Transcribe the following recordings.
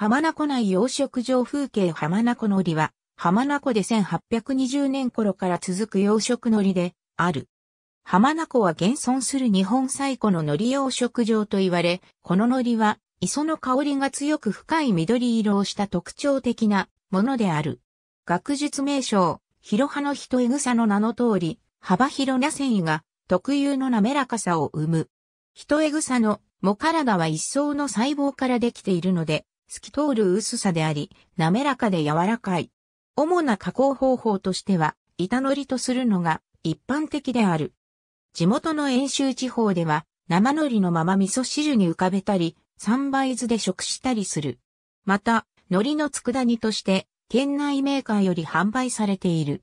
浜名湖内養殖場風景浜名湖海苔は、浜名湖で1820年頃から続く養殖海苔で、ある。浜名湖は現存する日本最古の海苔養殖場と言われ、この海苔は、磯の香りが強く深い緑色をした特徴的なものである。学術名称、広葉の人エグサの名の通り、幅広な繊維が特有の滑らかさを生む。人エグサのラガは一層の細胞からできているので、透き通る薄さであり、滑らかで柔らかい。主な加工方法としては、板のりとするのが一般的である。地元の遠州地方では、生のりのまま味噌汁に浮かべたり、三杯酢で食したりする。また、海苔の佃煮として、県内メーカーより販売されている。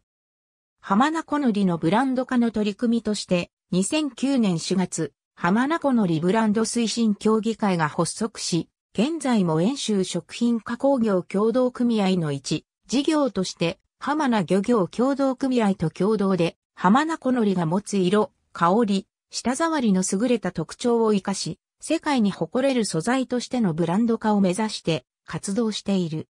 浜名湖海苔のブランド化の取り組みとして、2009年4月、浜名湖海苔ブランド推進協議会が発足し、現在も遠州食品加工業協同組合の一事業として浜名漁業協同組合と共同で浜名湖海苔が持つ色、香り、舌触りの優れた特徴を活かし、世界に誇れる素材としてのブランド化を目指して活動している。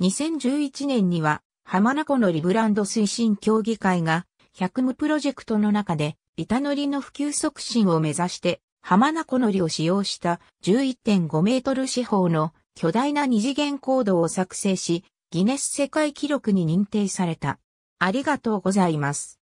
2011年には浜名湖のりブランド推進協議会が100プロジェクトの中で板のりの普及促進を目指して浜名湖のりを使用した11.5メートル四方の巨大な二次元コードを作成し、ギネス世界記録に認定された。ありがとうございます。